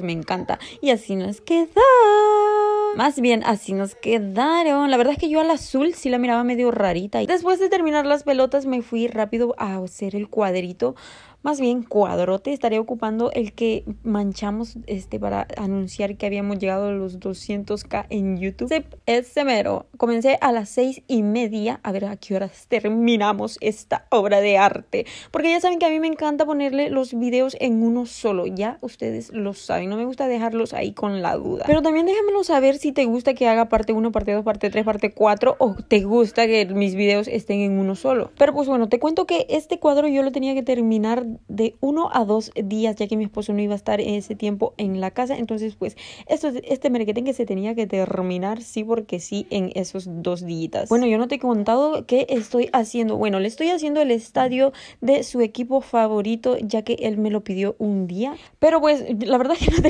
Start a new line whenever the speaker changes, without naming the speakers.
me encanta. Y así nos quedó. Más bien, así nos quedaron. La verdad es que yo al azul sí la miraba medio rarita. Después de terminar las pelotas me fui rápido a hacer el cuadrito más bien cuadrote, estaría ocupando el que manchamos este para anunciar que habíamos llegado a los 200k en YouTube. es este mero. Comencé a las seis y media, a ver a qué horas terminamos esta obra de arte, porque ya saben que a mí me encanta ponerle los videos en uno solo, ya ustedes lo saben, no me gusta dejarlos ahí con la duda. Pero también déjamelo saber si te gusta que haga parte 1, parte 2, parte 3, parte 4 o te gusta que mis videos estén en uno solo. Pero pues bueno, te cuento que este cuadro yo lo tenía que terminar de uno a dos días, ya que mi esposo no iba a estar en ese tiempo en la casa. Entonces, pues, esto, este merquetén que se tenía que terminar, sí, porque sí, en esos dos días. Bueno, yo no te he contado qué estoy haciendo. Bueno, le estoy haciendo el estadio de su equipo favorito, ya que él me lo pidió un día. Pero pues, la verdad que no